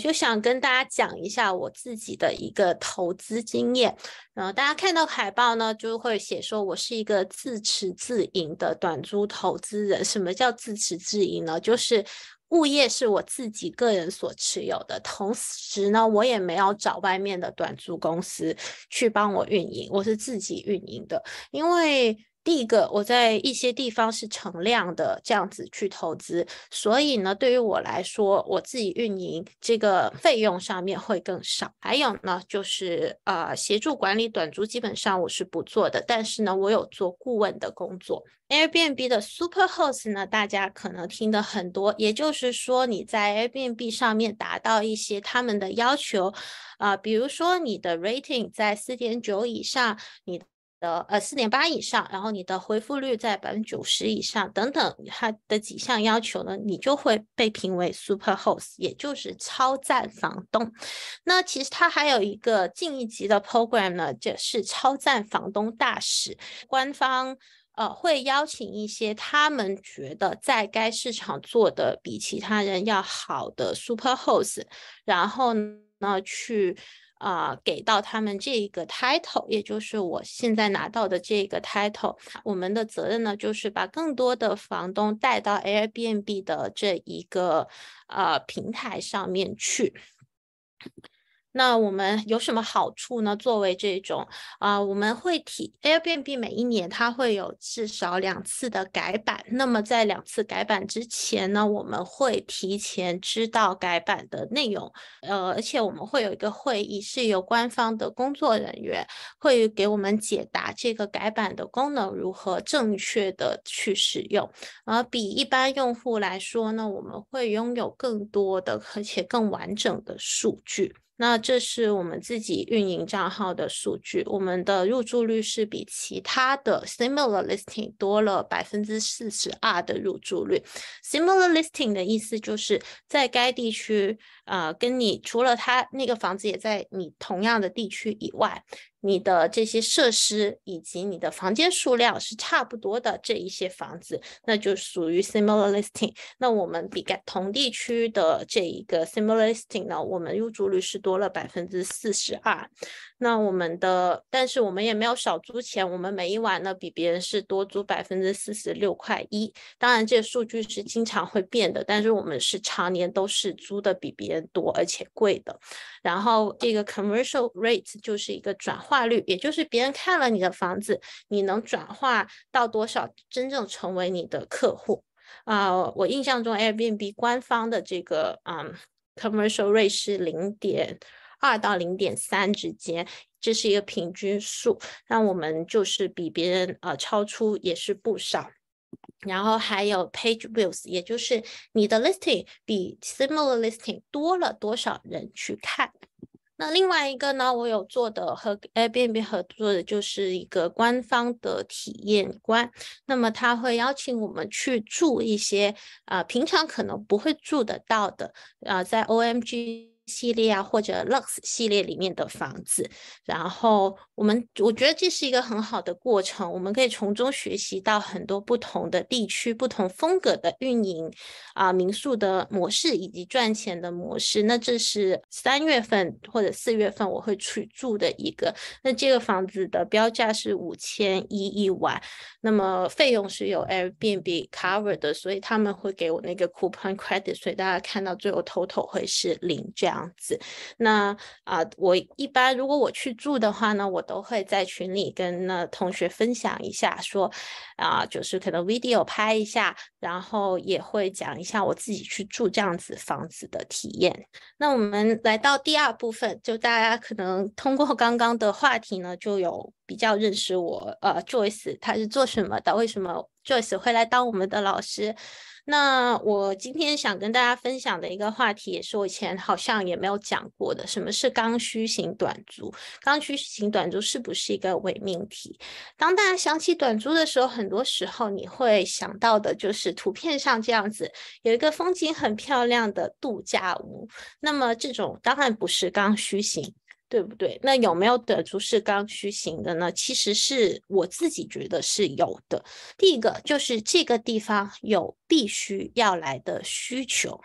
就想跟大家讲一下我自己的一个投资经验，然后大家看到海报呢，就会写说我是一个自持自营的短租投资人。什么叫自持自营呢？就是物业是我自己个人所持有的，同时呢，我也没有找外面的短租公司去帮我运营，我是自己运营的，因为。第一个，我在一些地方是成量的这样子去投资，所以呢，对于我来说，我自己运营这个费用上面会更少。还有呢，就是呃，协助管理短租基本上我是不做的，但是呢，我有做顾问的工作。Airbnb 的 Super Host 呢，大家可能听的很多，也就是说你在 Airbnb 上面达到一些他们的要求，啊，比如说你的 Rating 在四点九以上，你。的呃四点八以上，然后你的回复率在百分之九十以上等等，它的几项要求呢，你就会被评为 Super Host，也就是超赞房东。那其实它还有一个近一级的 program 呢，就是超赞房东大使。官方呃会邀请一些他们觉得在该市场做的比其他人要好的 Super Host，然后呢去。啊，给到他们这一个 title，也就是我现在拿到的这个 title，我们的责任呢，就是把更多的房东带到 Airbnb 的这一个呃平台上面去。那我们有什么好处呢？作为这种啊，我们会提 Airbnb 每一年它会有至少两次的改版。那么在两次改版之前呢，我们会提前知道改版的内容。呃，而且我们会有一个会议，是由官方的工作人员会给我们解答这个改版的功能如何正确的去使用。而比一般用户来说呢，我们会拥有更多的而且更完整的数据。那这是我们自己运营账号的数据，我们的入住率是比其他的 similar listing 多了百分之四十二的入住率。similar listing 的意思就是在该地区。呃，跟你除了他那个房子也在你同样的地区以外，你的这些设施以及你的房间数量是差不多的这一些房子，那就属于 similar listing。那我们比同地区的这一个 similar listing 呢，我们入住率是多了百分之四十二。那我们的，但是我们也没有少租钱，我们每一晚呢比别人是多租百分之四十六块一。当然，这数据是经常会变的，但是我们是常年都是租的比别人。多而且贵的，然后这个 commercial rate 就是一个转化率，也就是别人看了你的房子，你能转化到多少真正成为你的客户啊？我印象中 Airbnb 官方的这个啊 commercial rate 是零点二到零点三之间，这是一个平均数，那我们就是比别人呃超出也是不少。然后还有 page views，也就是你的 listing 比 similar listing 多了多少人去看？那另外一个呢，我有做的和 Airbnb 合作的，就是一个官方的体验官。那么他会邀请我们去住一些啊，平常可能不会住得到的啊，在 O M G。系列啊，或者 Lux 系列里面的房子，然后我们我觉得这是一个很好的过程，我们可以从中学习到很多不同的地区、不同风格的运营啊，民宿的模式以及赚钱的模式。那这是三月份或者四月份我会去住的一个，那这个房子的标价是五千一一晚，那么费用是有 Airbnb cover 的，所以他们会给我那个 coupon credit，所以大家看到最后 total 会是零这样。房子，那啊，我一般如果我去住的话呢，我都会在群里跟那同学分享一下，说啊，就是可能 video 拍一下，然后也会讲一下我自己去住这样子房子的体验。那我们来到第二部分，就大家可能通过刚刚的话题呢，就有比较认识我呃，Joyce 他是做什么的，为什么 Joyce 会来当我们的老师？那我今天想跟大家分享的一个话题，也是我以前好像也没有讲过的，什么是刚需型短租？刚需型短租是不是一个伪命题？当大家想起短租的时候，很多时候你会想到的就是图片上这样子，有一个风景很漂亮的度假屋。那么这种当然不是刚需型。对不对？那有没有得出是刚需型的呢？其实是我自己觉得是有的。第一个就是这个地方有必须要来的需求，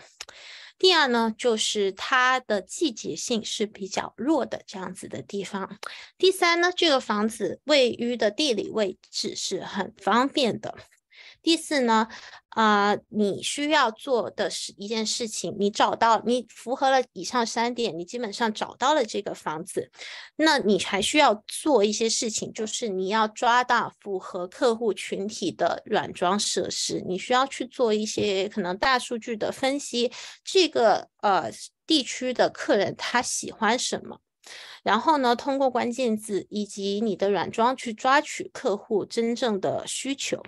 第二呢就是它的季节性是比较弱的这样子的地方，第三呢这个房子位于的地理位置是很方便的。第四呢，啊，你需要做的是一件事情，你找到你符合了以上三点，你基本上找到了这个房子，那你还需要做一些事情，就是你要抓到符合客户群体的软装设施，你需要去做一些可能大数据的分析，这个呃地区的客人他喜欢什么，然后呢，通过关键字以及你的软装去抓取客户真正的需求。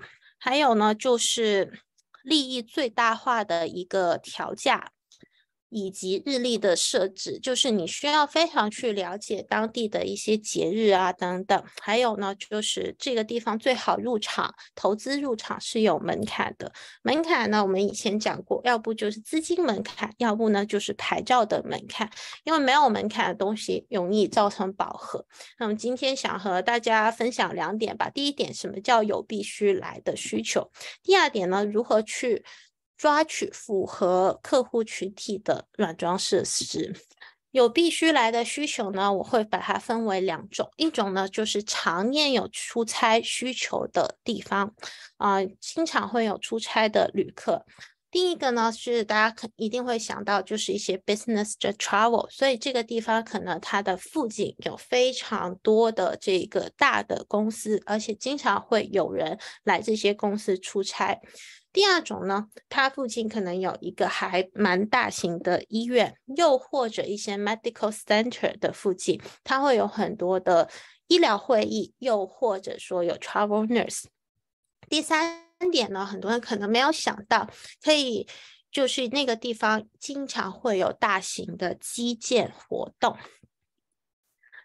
还有呢，就是利益最大化的一个调价。以及日历的设置，就是你需要非常去了解当地的一些节日啊等等。还有呢，就是这个地方最好入场，投资入场是有门槛的。门槛呢，我们以前讲过，要不就是资金门槛，要不呢就是牌照的门槛。因为没有门槛的东西容易造成饱和。那么今天想和大家分享两点吧。第一点，什么叫有必须来的需求？第二点呢，如何去？抓取符合客户群体的软装设施，有必须来的需求呢，我会把它分为两种，一种呢就是常年有出差需求的地方，啊，经常会有出差的旅客。第一个呢，是大家可一定会想到，就是一些 business 的 travel，所以这个地方可能它的附近有非常多的这个大的公司，而且经常会有人来这些公司出差。第二种呢，它附近可能有一个还蛮大型的医院，又或者一些 medical center 的附近，它会有很多的医疗会议，又或者说有 travel nurse。第三。三点呢，很多人可能没有想到，可以就是那个地方经常会有大型的基建活动。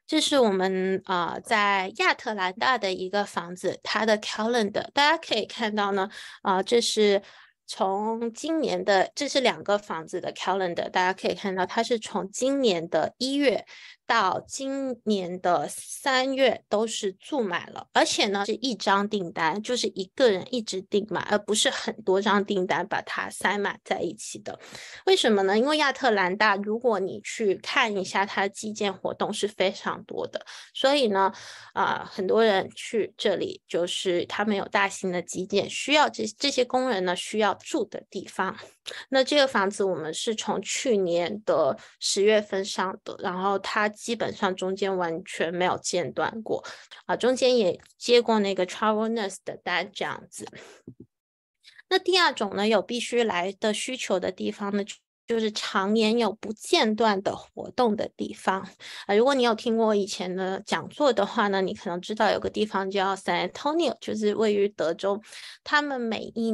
这是我们啊在亚特兰大的一个房子，它的 calendar，大家可以看到呢，啊，这是从今年的，这是两个房子的 calendar，大家可以看到，它是从今年的一月。到今年的三月都是住满了，而且呢是一张订单，就是一个人一直订满，而不是很多张订单把它塞满在一起的。为什么呢？因为亚特兰大，如果你去看一下，它的基建活动是非常多的，所以呢，啊，很多人去这里就是他们有大型的基建，需要这这些工人呢需要住的地方。那这个房子我们是从去年的十月份上的，然后它。基本上中间完全没有间断过，啊，中间也接过那个 travel nurse 的单这样子。那第二种呢，有必须来的需求的地方呢，就是常年有不间断的活动的地方。啊，如果你有听过我以前的讲座的话呢，你可能知道有个地方叫 San Antonio，就是位于德州，他们每一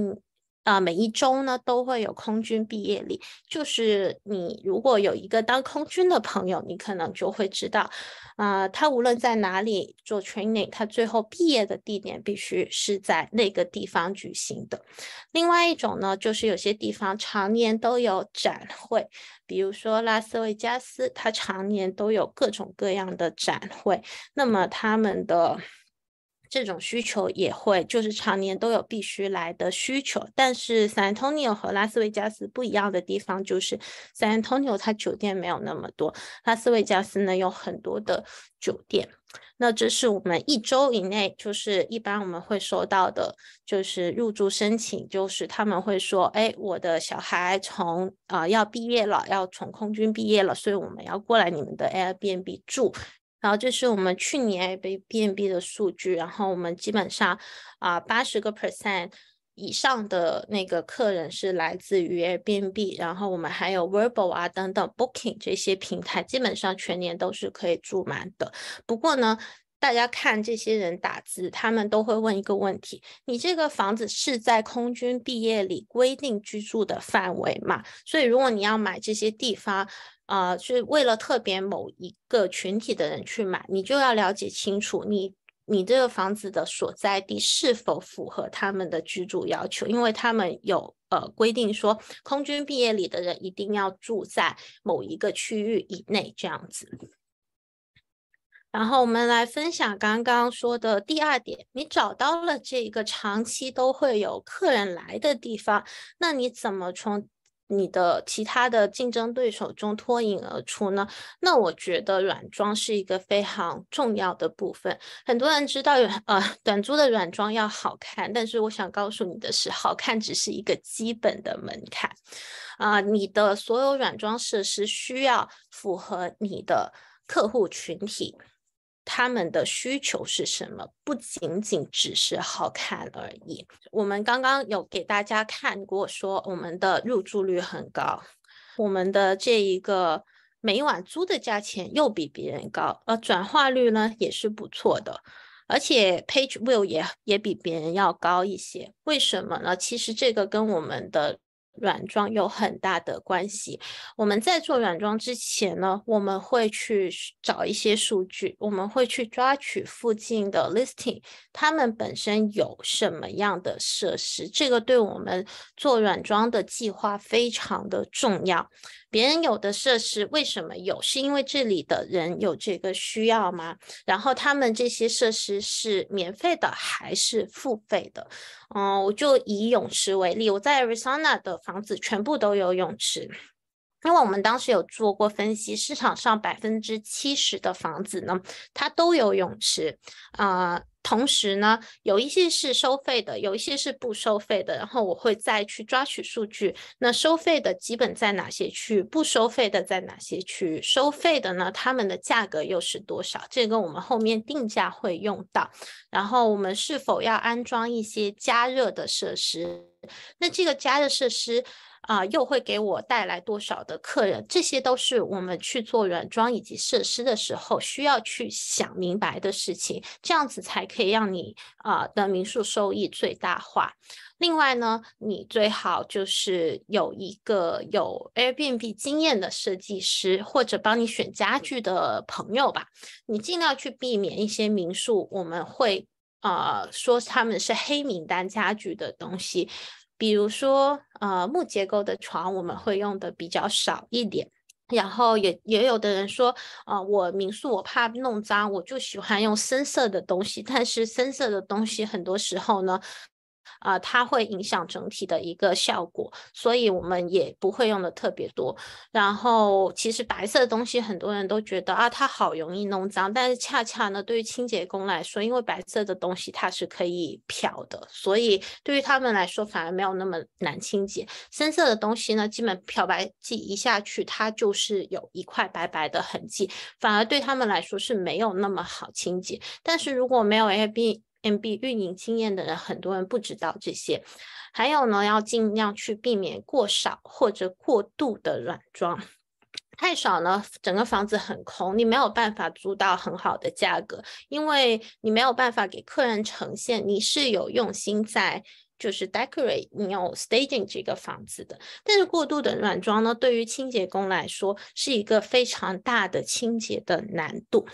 啊，每一周呢都会有空军毕业礼，就是你如果有一个当空军的朋友，你可能就会知道，啊，他无论在哪里做 training，他最后毕业的地点必须是在那个地方举行的。另外一种呢，就是有些地方常年都有展会，比如说拉斯维加斯，它常年都有各种各样的展会，那么他们的。这种需求也会，就是常年都有必须来的需求。但是 San Antonio 和拉斯维加斯不一样的地方就是，San Antonio 它酒店没有那么多，拉斯维加斯呢有很多的酒店。那这是我们一周以内，就是一般我们会收到的，就是入住申请，就是他们会说，哎，我的小孩从啊要毕业了，要从空军毕业了，所以我们要过来你们的 Airbnb 住。然后这是我们去年被 B&B 的数据，然后我们基本上啊八十个 percent 以上的那个客人是来自于 B&B，然后我们还有 Verbal 啊等等 Booking 这些平台，基本上全年都是可以住满的。不过呢，大家看这些人打字，他们都会问一个问题：你这个房子是在空军毕业里规定居住的范围吗？所以如果你要买这些地方。啊，是为了特别某一个群体的人去买，你就要了解清楚，你你这个房子的所在地是否符合他们的居住要求，因为他们有呃规定说，空军毕业礼的人一定要住在某一个区域以内这样子。然后我们来分享刚刚说的第二点，你找到了这个长期都会有客人来的地方，那你怎么从？你的其他的竞争对手中脱颖而出呢？那我觉得软装是一个非常重要的部分。很多人知道，呃，短租的软装要好看，但是我想告诉你的是，好看只是一个基本的门槛。啊，你的所有软装设施需要符合你的客户群体。他们的需求是什么？不仅仅只是好看而已。我们刚刚有给大家看过，说我们的入住率很高，我们的这一个每晚租的价钱又比别人高，呃，转化率呢也是不错的，而且 page view 也也比别人要高一些。为什么呢？其实这个跟我们的软装有很大的关系。我们在做软装之前呢，我们会去找一些数据，我们会去抓取附近的 listing，他们本身有什么样的设施，这个对我们做软装的计划非常的重要。别人有的设施为什么有？是因为这里的人有这个需要吗？然后他们这些设施是免费的还是付费的？嗯，我就以泳池为例，我在 Arizona 的。房子全部都有泳池，因为我们当时有做过分析，市场上百分之七十的房子呢，它都有泳池，啊。同时呢，有一些是收费的，有一些是不收费的。然后我会再去抓取数据。那收费的基本在哪些区？域？不收费的在哪些区？域？收费的呢？他们的价格又是多少？这个我们后面定价会用到。然后我们是否要安装一些加热的设施？那这个加热设施。啊，又会给我带来多少的客人？这些都是我们去做软装以及设施的时候需要去想明白的事情，这样子才可以让你啊的民宿收益最大化。另外呢，你最好就是有一个有 Airbnb 经验的设计师，或者帮你选家具的朋友吧。你尽量去避免一些民宿，我们会啊说他们是黑名单家具的东西。比如说，呃，木结构的床我们会用的比较少一点，然后也也有的人说，啊，我民宿我怕弄脏，我就喜欢用深色的东西，但是深色的东西很多时候呢。啊，它会影响整体的一个效果，所以我们也不会用的特别多。然后，其实白色的东西很多人都觉得啊，它好容易弄脏，但是恰恰呢，对于清洁工来说，因为白色的东西它是可以漂的，所以对于他们来说反而没有那么难清洁。深色的东西呢，基本漂白剂一下去，它就是有一块白白的痕迹，反而对他们来说是没有那么好清洁。但是如果没有 A B。运营经验的人，很多人不知道这些。还有呢，要尽量去避免过少或者过度的软装。太少呢，整个房子很空，你没有办法租到很好的价格，因为你没有办法给客人呈现你是有用心在。就是 decorate，你要 staging 这个房子的，但是过度的软装呢，对于清洁工来说是一个非常大的清洁的难度。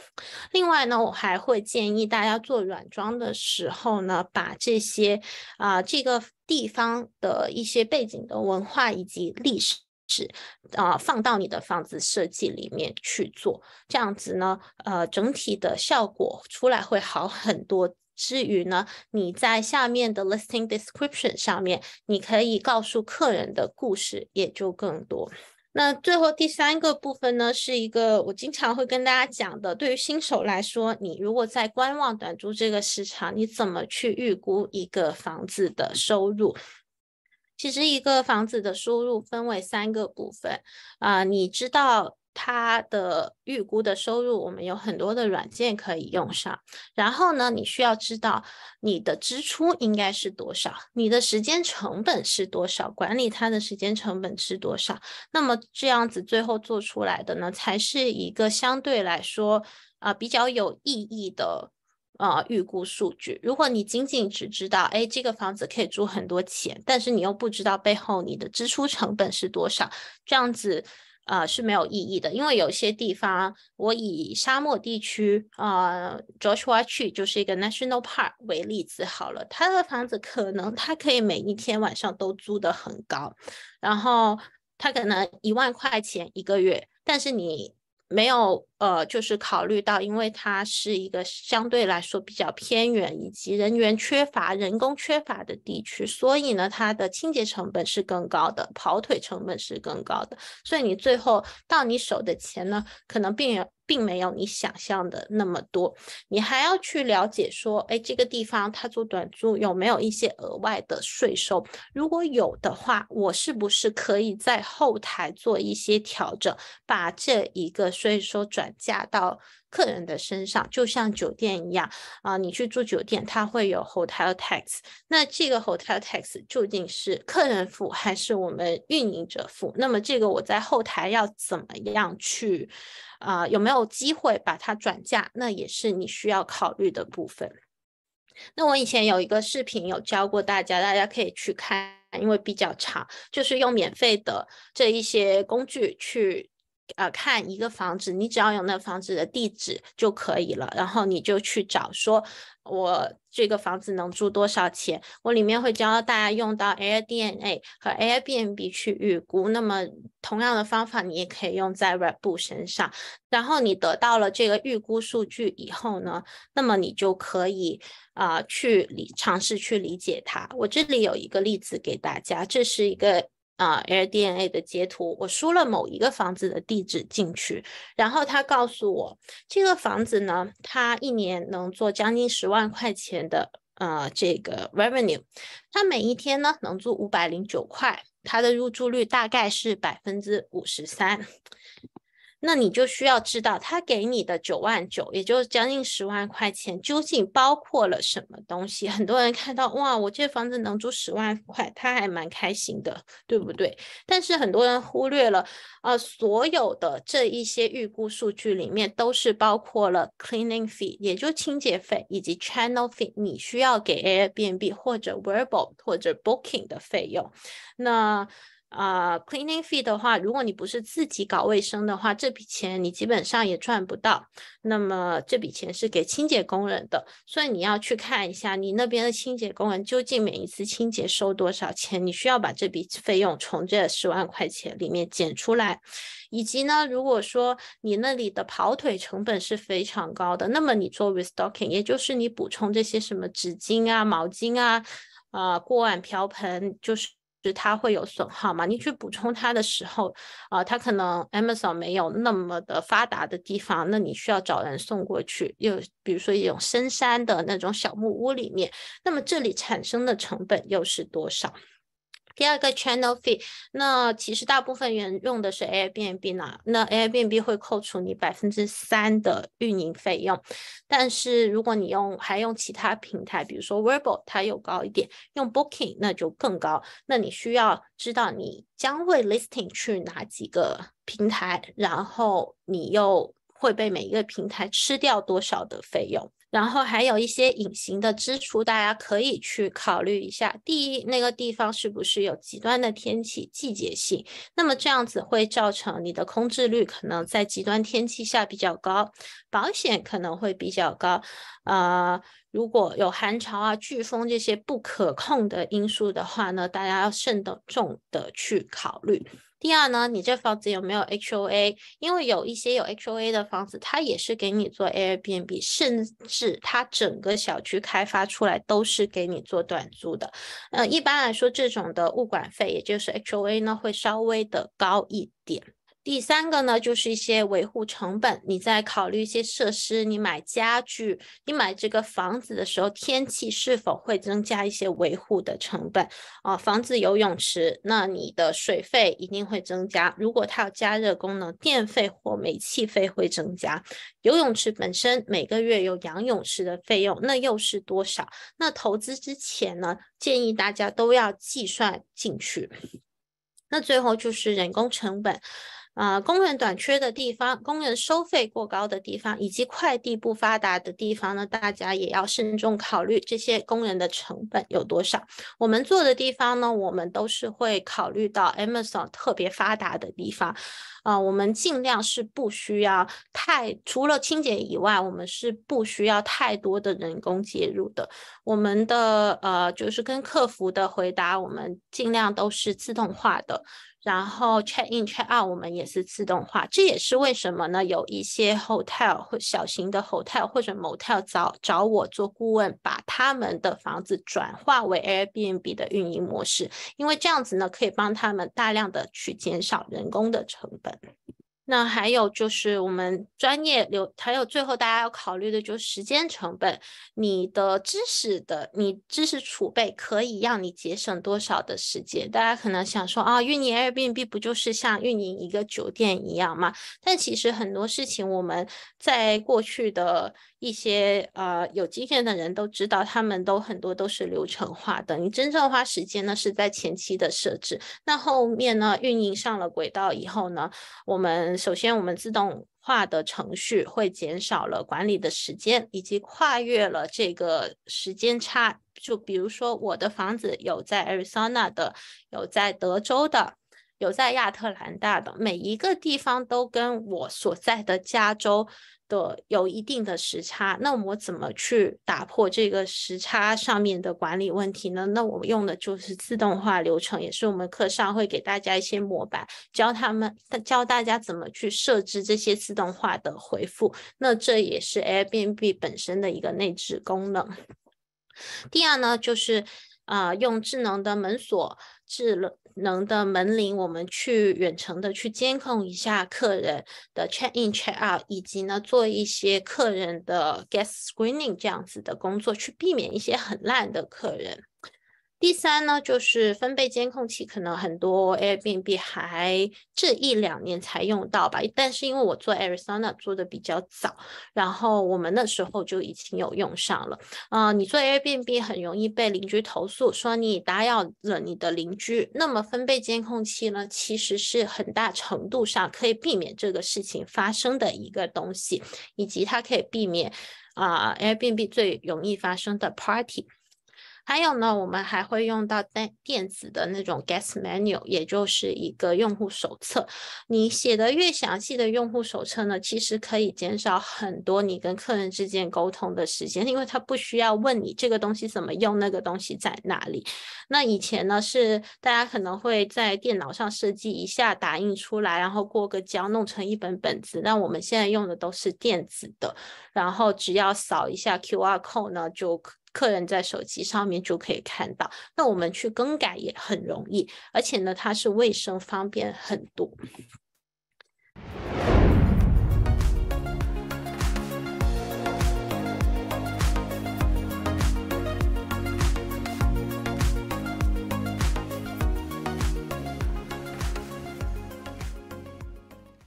另外呢，我还会建议大家做软装的时候呢，把这些啊这个地方的一些背景的文化以及历史啊放到你的房子设计里面去做，这样子呢，呃，整体的效果出来会好很多。之余呢，你在下面的 listing description 上面，你可以告诉客人的故事也就更多。那最后第三个部分呢，是一个我经常会跟大家讲的，对于新手来说，你如果在观望短租这个市场，你怎么去预估一个房子的收入？其实一个房子的收入分为三个部分啊，你知道。它的预估的收入，我们有很多的软件可以用上。然后呢，你需要知道你的支出应该是多少，你的时间成本是多少，管理它的时间成本是多少。那么这样子最后做出来的呢，才是一个相对来说啊比较有意义的啊预估数据。如果你仅仅只知道，哎，这个房子可以租很多钱，但是你又不知道背后你的支出成本是多少，这样子。呃是没有意义的，因为有些地方，我以沙漠地区，呃，Joshua t r e 就是一个 national park 为例子好了，他的房子可能他可以每一天晚上都租的很高，然后他可能一万块钱一个月，但是你没有。呃，就是考虑到，因为它是一个相对来说比较偏远，以及人员缺乏、人工缺乏的地区，所以呢，它的清洁成本是更高的，跑腿成本是更高的，所以你最后到你手的钱呢，可能并有，并没有你想象的那么多。你还要去了解说，哎，这个地方它做短租有没有一些额外的税收？如果有的话，我是不是可以在后台做一些调整，把这一个税收转。加到客人的身上，就像酒店一样啊，你去住酒店，它会有 hotel tax。那这个 hotel tax 究竟是客人付还是我们运营者付？那么这个我在后台要怎么样去啊？有没有机会把它转嫁？那也是你需要考虑的部分。那我以前有一个视频有教过大家，大家可以去看，因为比较长，就是用免费的这一些工具去。呃，看一个房子，你只要有那房子的地址就可以了，然后你就去找说，我这个房子能住多少钱？我里面会教大家用到 Air DNA 和 Air BNB 去预估，那么同样的方法你也可以用在 Red b 身上。然后你得到了这个预估数据以后呢，那么你就可以啊去理尝试去理解它。我这里有一个例子给大家，这是一个。啊，L D N A 的截图，我输了某一个房子的地址进去，然后他告诉我这个房子呢，它一年能做将近十万块钱的呃这个 revenue，他每一天呢能租五百零九块，它的入住率大概是百分之五十三。那你就需要知道，他给你的九万九，也就是将近十万块钱，究竟包括了什么东西？很多人看到，哇，我这房子能租十万块，他还蛮开心的，对不对？但是很多人忽略了，啊，所有的这一些预估数据里面，都是包括了 cleaning fee，也就清洁费，以及 channel fee，你需要给 AI r b n b 或者 verbal 或者 booking 的费用。那啊，cleaning fee 的话，如果你不是自己搞卫生的话，这笔钱你基本上也赚不到。那么这笔钱是给清洁工人的，所以你要去看一下你那边的清洁工人究竟每一次清洁收多少钱，你需要把这笔费用从这十万块钱里面减出来。以及呢，如果说你那里的跑腿成本是非常高的，那么你做 restocking，也就是你补充这些什么纸巾啊、毛巾啊、啊锅碗瓢盆，就是。是它会有损耗嘛？你去补充它的时候，啊，它可能 Amazon 没有那么的发达的地方，那你需要找人送过去，又比如说一种深山的那种小木屋里面，那么这里产生的成本又是多少？第二个 channel fee，那其实大部分人用的是 Airbnb 呢，那 Airbnb 会扣除你百分之三的运营费用，但是如果你用还用其他平台，比如说 Verbal，它又高一点，用 Booking 那就更高，那你需要知道你将会 listing 去哪几个平台，然后你又会被每一个平台吃掉多少的费用。然后还有一些隐形的支出，大家可以去考虑一下。第一，那个地方是不是有极端的天气季节性？那么这样子会造成你的空置率可能在极端天气下比较高，保险可能会比较高。呃，如果有寒潮啊、飓风这些不可控的因素的话呢，大家要慎重的去考虑。第二呢，你这房子有没有 HOA？因为有一些有 HOA 的房子，它也是给你做 Airbnb，甚至它整个小区开发出来都是给你做短租的。呃，一般来说，这种的物管费，也就是 HOA 呢，会稍微的高一点。第三个呢，就是一些维护成本。你在考虑一些设施，你买家具，你买这个房子的时候，天气是否会增加一些维护的成本啊？房子有泳池，那你的水费一定会增加。如果它有加热功能，电费或煤气费会增加。游泳池本身每个月有养泳池的费用，那又是多少？那投资之前呢，建议大家都要计算进去。那最后就是人工成本。啊，工人短缺的地方，工人收费过高的地方，以及快递不发达的地方呢，大家也要慎重考虑这些工人的成本有多少。我们做的地方呢，我们都是会考虑到 Amazon 特别发达的地方。啊，我们尽量是不需要太除了清洁以外，我们是不需要太多的人工介入的。我们的呃，就是跟客服的回答，我们尽量都是自动化的。然后 check in check out 我们也是自动化。这也是为什么呢？有一些 hotel 或小型的 hotel 或者 motel 找找我做顾问，把他们的房子转化为 Airbnb 的运营模式，因为这样子呢，可以帮他们大量的去减少人工的成本。那还有就是我们专业流，还有最后大家要考虑的就是时间成本。你的知识的，你知识储备可以让你节省多少的时间？大家可能想说啊，运营 Airbnb 不就是像运营一个酒店一样吗？但其实很多事情我们在过去的。一些呃有经验的人都知道，他们都很多都是流程化的。你真正花时间呢是在前期的设置，那后面呢运营上了轨道以后呢，我们首先我们自动化的程序会减少了管理的时间，以及跨越了这个时间差。就比如说我的房子有在 Arizona 的，有在德州的。留在亚特兰大的每一个地方都跟我所在的加州的有一定的时差，那我怎么去打破这个时差上面的管理问题呢？那我们用的就是自动化流程，也是我们课上会给大家一些模板，教他们教大家怎么去设置这些自动化的回复。那这也是 Airbnb 本身的一个内置功能。第二呢，就是啊，用智能的门锁。智能的门铃，我们去远程的去监控一下客人的 check in、check out，以及呢做一些客人的 guest screening 这样子的工作，去避免一些很烂的客人。第三呢，就是分贝监控器，可能很多 Airbnb 还这一两年才用到吧。但是因为我做 Arizona 做的比较早，然后我们那时候就已经有用上了。嗯，你做 Airbnb 很容易被邻居投诉，说你打扰了你的邻居。那么分贝监控器呢，其实是很大程度上可以避免这个事情发生的一个东西，以及它可以避免啊 Airbnb 最容易发生的 party。还有呢，我们还会用到电电子的那种 guest manual，也就是一个用户手册。你写的越详细的用户手册呢，其实可以减少很多你跟客人之间沟通的时间，因为他不需要问你这个东西怎么用，那个东西在哪里。那以前呢是大家可能会在电脑上设计一下，打印出来，然后过个胶弄成一本本子。那我们现在用的都是电子的，然后只要扫一下 QR code 呢就。客人在手机上面就可以看到，那我们去更改也很容易，而且呢，它是卫生方便很多。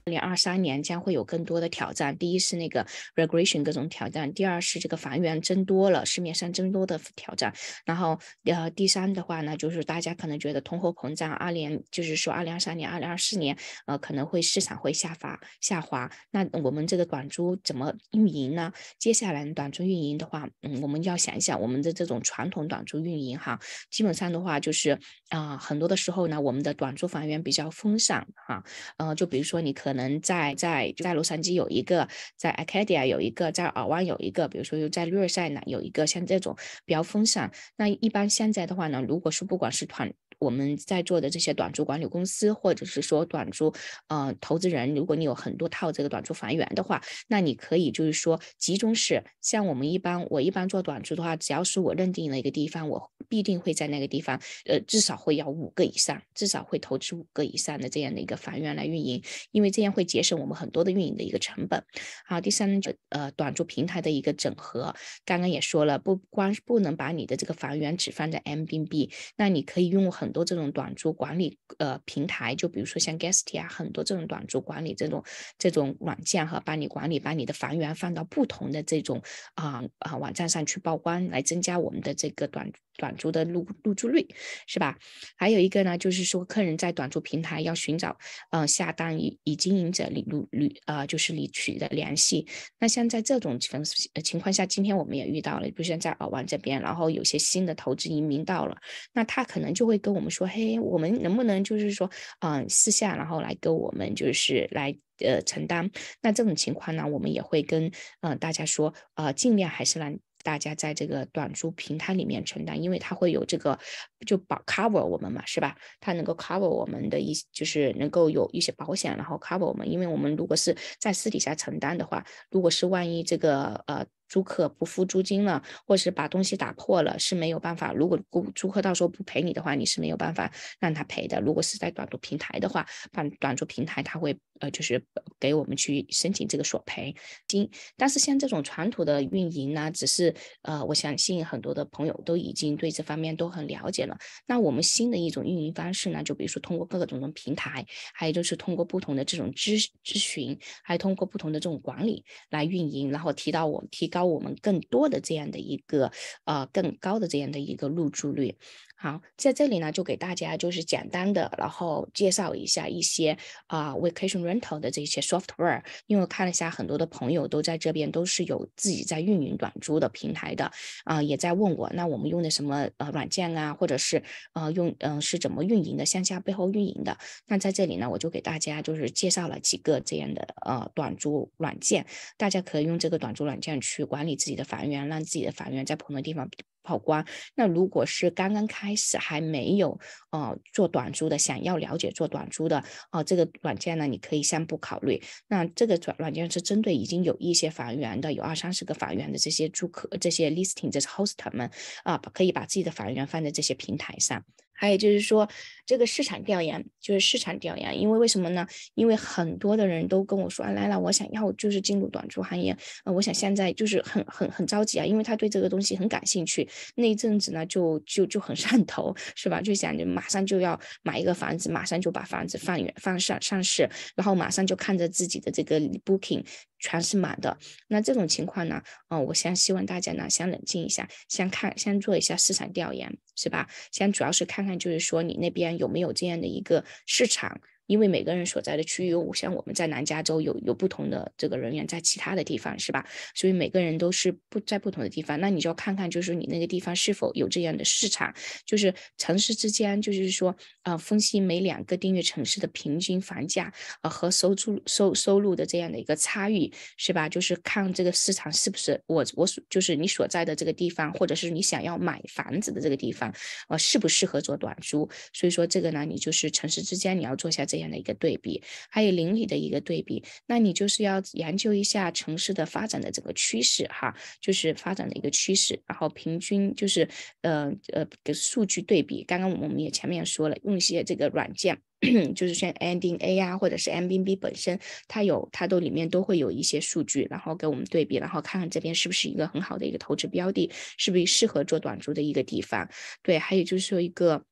二零二三年将会有更多的挑战。第一是那个 regression 各种挑战，第二是这个房源增多了，市面上增多的挑战。然后，呃，第三的话呢，就是大家可能觉得通货膨胀，二零就是说二零二三年、二零二四年，呃，可能会市场会下滑下滑。那我们这个短租怎么运营呢？接下来短租运营的话，嗯，我们要想一想我们的这种传统短租运营哈，基本上的话就是啊，很多的时候呢，我们的短租房源比较分散哈，呃，就比如说你可能。能在在在洛杉矶有一个，在 Acadia 有一个，在耳湾有一个，比如说又在瑞尔塞呢有一个，像这种比较分散。那一般现在的话呢，如果是不管是团。我们在做的这些短租管理公司，或者是说短租，呃，投资人，如果你有很多套这个短租房源的话，那你可以就是说集中式，像我们一般，我一般做短租的话，只要是我认定了一个地方，我必定会在那个地方，呃，至少会要五个以上，至少会投资五个以上的这样的一个房源来运营，因为这样会节省我们很多的运营的一个成本。好，第三就呃，短租平台的一个整合，刚刚也说了，不光不能把你的这个房源只放在 M B B，那你可以用很。很多这种短租管理呃平台，就比如说像 g u e s t 啊，很多这种短租管理这种这种软件和帮你管理，把你的房源放到不同的这种啊啊网站上去曝光，来增加我们的这个短。短租的入入住率是吧？还有一个呢，就是说客人在短租平台要寻找嗯下单以以经营者理旅履啊，就是领取的联系。那像在这种情情况下，今天我们也遇到了，比如像在澳湾这边，然后有些新的投资移民到了，那他可能就会跟我们说，嘿，我们能不能就是说嗯私下然后来跟我们就是来呃承担？那这种情况呢，我们也会跟嗯大家说啊，尽量还是让大家在这个短租平台里面承担，因为它会有这个就保 cover 我们嘛，是吧？它能够 cover 我们的一，就是能够有一些保险，然后 cover 我们，因为我们如果是在私底下承担的话，如果是万一这个呃。租客不付租金了，或是把东西打破了，是没有办法。如果租租客到时候不赔你的话，你是没有办法让他赔的。如果是在短租平台的话，短短租平台他会呃，就是给我们去申请这个索赔金。但是像这种传统的运营呢，只是呃，我相信很多的朋友都已经对这方面都很了解了。那我们新的一种运营方式呢，就比如说通过各种的平台，还有就是通过不同的这种咨咨询，还有通过不同的这种管理来运营，然后提到我提高。高我们更多的这样的一个，呃，更高的这样的一个入住率。好，在这里呢，就给大家就是简单的，然后介绍一下一些啊 vacation rental 的这些 software。因为我看了一下，很多的朋友都在这边都是有自己在运营短租的平台的，啊，也在问我，那我们用的什么呃软件啊，或者是呃用嗯是怎么运营的，线下背后运营的。那在这里呢，我就给大家就是介绍了几个这样的呃短租软件，大家可以用这个短租软件去管理自己的房源，让自己的房源在不同的地方。跑关，那如果是刚刚开始还没有呃做短租的，想要了解做短租的哦这个软件呢，你可以先不考虑。那这个软软件是针对已经有一些房源的，有二三十个房源的这些租客、这些 listing 这是 host 们啊，可以把自己的房源放在这些平台上。还有就是说，这个市场调研就是市场调研，因为为什么呢？因为很多的人都跟我说啊，来了，我想要就是进入短租行业，呃，我想现在就是很很很着急啊，因为他对这个东西很感兴趣，那一阵子呢就就就很上头，是吧？就想着马上就要买一个房子，马上就把房子放远放上上市，然后马上就看着自己的这个 booking。全是满的，那这种情况呢？啊，我先希望大家呢先冷静一下，先看，先做一下市场调研，是吧？先主要是看看，就是说你那边有没有这样的一个市场。因为每个人所在的区域，我像我们在南加州有有不同的这个人员在其他的地方，是吧？所以每个人都是不在不同的地方，那你就要看看，就是你那个地方是否有这样的市场，就是城市之间，就是说啊，分析每两个订阅城市的平均房价和收租收收入的这样的一个差异，是吧？就是看这个市场是不是我我所就是你所在的这个地方，或者是你想要买房子的这个地方，呃，适不适合做短租？所以说这个呢，你就是城市之间你要做下这。这样的一个对比，还有邻里的一个对比，那你就是要研究一下城市的发展的整个趋势哈，就是发展的一个趋势，然后平均就是呃呃数据对比。刚刚我们也前面说了，用一些这个软件，就是像 Ending A 呀，或者是 M B B 本身，它有它都里面都会有一些数据，然后给我们对比，然后看看这边是不是一个很好的一个投资标的，是不是适合做短租的一个地方。对，还有就是说一个。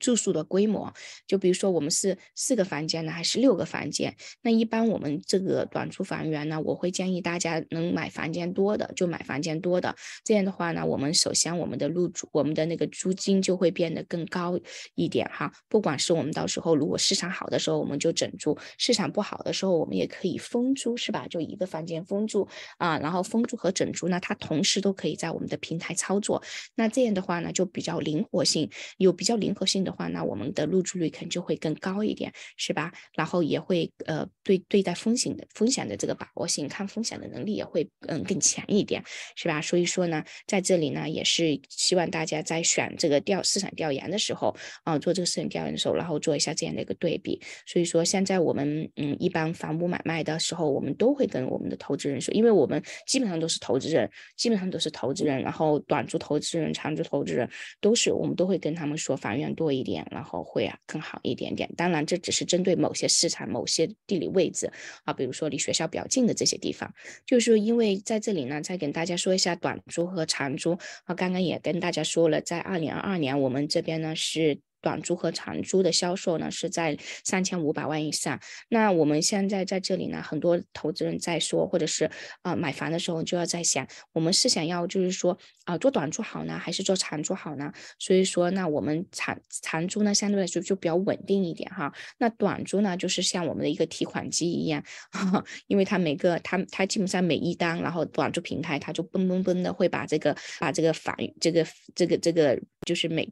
住宿的规模，就比如说我们是四个房间呢，还是六个房间？那一般我们这个短租房源呢，我会建议大家能买房间多的就买房间多的。这样的话呢，我们首先我们的入住我们的那个租金就会变得更高一点哈。不管是我们到时候如果市场好的时候，我们就整租；市场不好的时候，我们也可以封租，是吧？就一个房间封租啊，然后封租和整租呢，它同时都可以在我们的平台操作。那这样的话呢，就比较灵活性，有比较灵活性的。的话，那我们的入住率肯定就会更高一点，是吧？然后也会呃，对对待风险的风险的这个把握性、抗风险的能力也会嗯更强一点，是吧？所以说呢，在这里呢，也是希望大家在选这个调市场调研的时候啊，做这个市场调研的时候，然后做一下这样的一个对比。所以说，现在我们嗯，一般房屋买卖的时候，我们都会跟我们的投资人说，因为我们基本上都是投资人，基本上都是投资人，然后短租投资人、长租投资人都是我们都会跟他们说，房源多。一点，然后会啊更好一点点。当然，这只是针对某些市场、某些地理位置啊，比如说离学校比较近的这些地方。就是因为在这里呢，再跟大家说一下短租和长租啊。刚刚也跟大家说了，在二零二二年，我们这边呢是。短租和长租的销售呢是在三千五百万以上。那我们现在在这里呢，很多投资人在说，或者是啊买房的时候就要在想，我们是想要就是说啊做短租好呢，还是做长租好呢？所以说，那我们长长租呢相对来说就比较稳定一点哈。那短租呢就是像我们的一个提款机一样，因为它每个它它基本上每一单，然后短租平台它就嘣嘣嘣的会把这个把这个房这个这个这个就是每。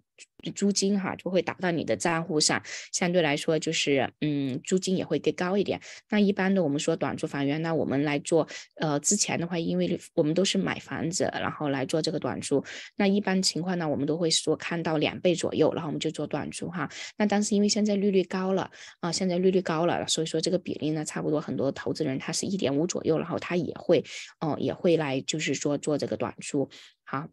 租金哈就会打到你的账户上，相对来说就是嗯，租金也会更高一点。那一般的我们说短租房源，那我们来做呃之前的话，因为我们都是买房子然后来做这个短租。那一般情况呢，我们都会说看到两倍左右，然后我们就做短租哈。那但是因为现在利率高了啊，现在利率高了，所以说这个比例呢差不多很多投资人他是一点五左右，然后他也会哦也会来就是说做这个短租。好。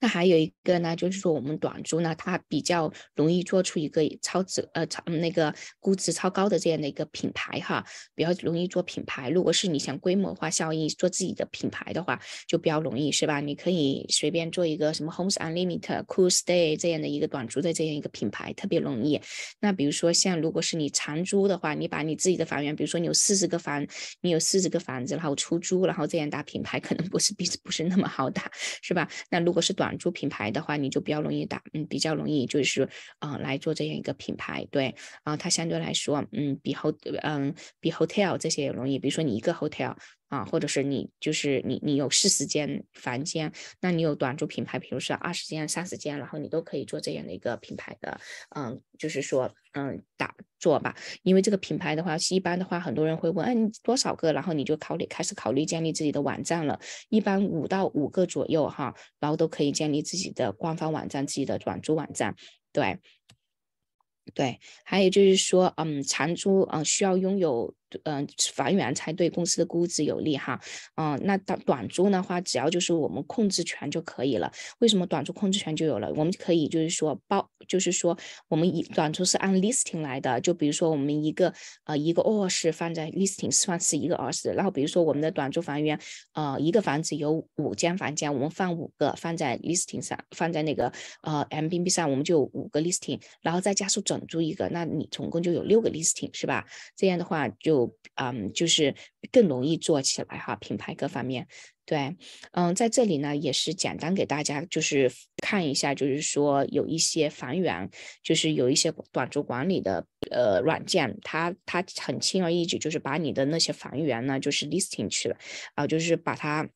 那还有一个呢，就是说我们短租呢，它比较容易做出一个超值呃超那个估值超高的这样的一个品牌哈，比较容易做品牌。如果是你想规模化效应做自己的品牌的话，就比较容易是吧？你可以随便做一个什么 Home s Unlimited Cool Stay 这样的一个短租的这样一个品牌，特别容易。那比如说像如果是你长租的话，你把你自己的房源，比如说你有四十个房，你有四十个房子然后出租，然后这样打品牌可能不是不是那么好打是吧？那如如果是短租品牌的话，你就比较容易打，嗯，比较容易就是啊来做这样一个品牌，对，啊，它相对来说，嗯，比候，嗯，比 hotel 这些也容易，比如说你一个 hotel。啊，或者是你就是你，你有四十间房间，那你有短租品牌，比如说二十间、三十间，然后你都可以做这样的一个品牌的，嗯，就是说，嗯，打做吧，因为这个品牌的话，一般的话，很多人会问，哎，你多少个，然后你就考虑开始考虑建立自己的网站了，一般五到五个左右哈，然后都可以建立自己的官方网站、自己的短租网站，对，对，还有就是说，嗯，长租，嗯，需要拥有。嗯，房源才对公司的估值有利哈。嗯，那短短租的话，只要就是我们控制权就可以了。为什么短租控制权就有了？我们可以就是说包，就是说我们一短租是按 listing 来的。就比如说我们一个呃一个卧室放在 listing 算是一个卧室，然后比如说我们的短租房源呃一个房子有五间房间，我们放五个放在 listing 上，放在那个呃 M B B 上，我们就五个 listing，然后再加数整租一个，那你总共就有六个 listing 是吧？这样的话就。就嗯，就是更容易做起来哈，品牌各方面。对，嗯，在这里呢也是简单给大家就是看一下，就是说有一些房源，就是有一些短租管理的呃软件，它它很轻而易举，就是把你的那些房源呢就是 listing 去了啊，就是把它。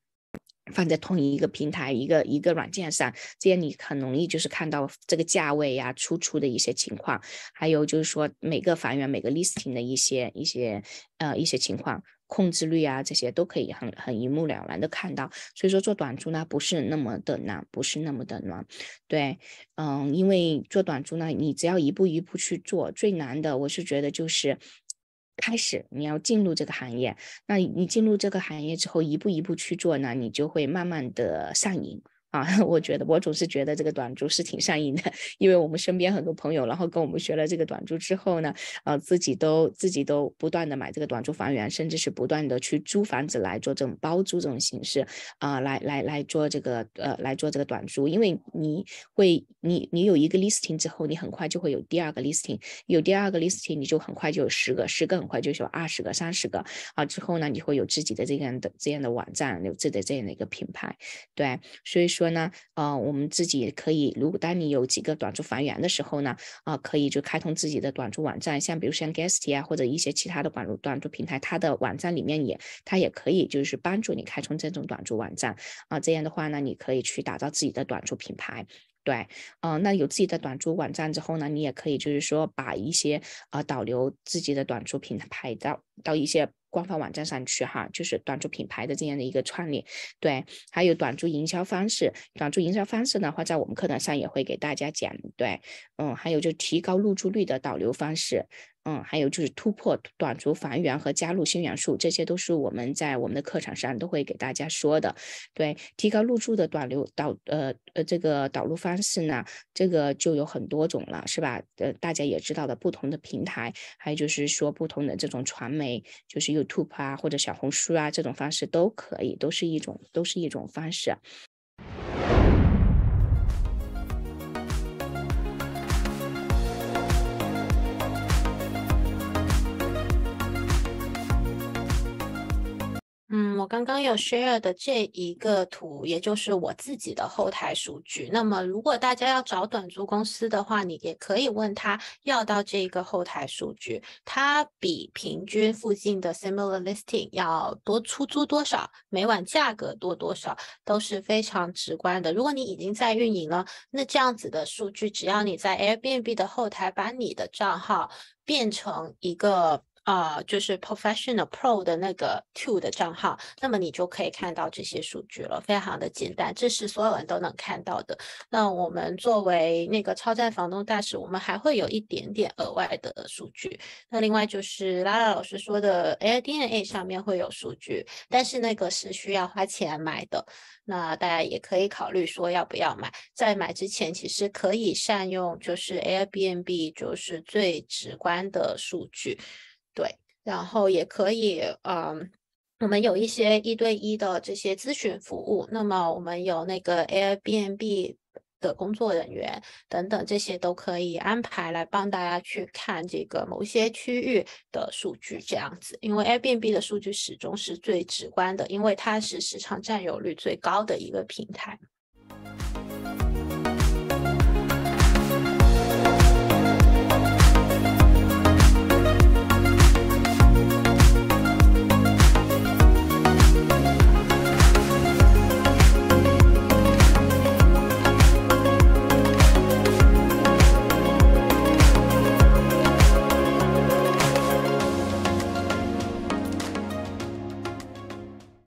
放在同一个平台一个一个软件上，这样你很容易就是看到这个价位呀、出出的一些情况，还有就是说每个房源、每个 listing 的一些一些呃一些情况、控制率啊这些都可以很很一目了然的看到。所以说做短租呢不是那么的难，不是那么的难，对，嗯，因为做短租呢你只要一步一步去做，最难的我是觉得就是。开始，你要进入这个行业。那你进入这个行业之后，一步一步去做呢，你就会慢慢的上瘾。啊，我觉得我总是觉得这个短租是挺上瘾的，因为我们身边很多朋友，然后跟我们学了这个短租之后呢，呃，自己都自己都不断的买这个短租房源，甚至是不断的去租房子来做这种包租这种形式，啊，来来来做这个呃，来做这个短租，因为你会你你有一个 listing 之后，你很快就会有第二个 listing，有第二个 listing，你就很快就有十个，十个很快就就有二十个、三十个，啊，之后呢，你会有自己的这样的这样的网站，有自己的这样的一个品牌，对，所以说。说呢，呃，我们自己可以，如果当你有几个短租房源的时候呢，啊，可以就开通自己的短租网站，像比如像 Guesty 啊，或者一些其他的短租短租平台，它的网站里面也，它也可以就是帮助你开通这种短租网站，啊，这样的话呢，你可以去打造自己的短租品牌，对，嗯，那有自己的短租网站之后呢，你也可以就是说把一些啊导流自己的短租品牌到到一些。官方网站上去哈，就是短租品牌的这样的一个创立，对，还有短租营销方式，短租营销方式的话，在我们课堂上也会给大家讲，对，嗯，还有就提高入住率的导流方式，嗯，还有就是突破短租房源和加入新元素，这些都是我们在我们的课堂上都会给大家说的，对，提高入住的短流导呃呃这个导入方式呢，这个就有很多种了，是吧？呃，大家也知道的不同的平台，还有就是说不同的这种传媒，就是有。y o u Tub e 啊，或者小红书啊，这种方式都可以，都是一种，都是一种方式。我刚刚有 share 的这一个图，也就是我自己的后台数据。那么，如果大家要找短租公司的话，你也可以问他要到这一个后台数据，它比平均附近的 similar listing 要多出租多少，每晚价格多多少，都是非常直观的。如果你已经在运营了，那这样子的数据，只要你在 Airbnb 的后台把你的账号变成一个。啊，就是 Professional Pro 的那个 Two 的账号，那么你就可以看到这些数据了，非常的简单，这是所有人都能看到的。那我们作为那个超赞房东大使，我们还会有一点点额外的数据。那另外就是拉拉老师说的 a i r b n a 上面会有数据，但是那个是需要花钱买的。那大家也可以考虑说要不要买，在买之前其实可以善用就是 Airbnb 就是最直观的数据。对，然后也可以，嗯，我们有一些一对一的这些咨询服务，那么我们有那个 Airbnb 的工作人员等等，这些都可以安排来帮大家去看这个某些区域的数据，这样子，因为 Airbnb 的数据始终是最直观的，因为它是市场占有率最高的一个平台。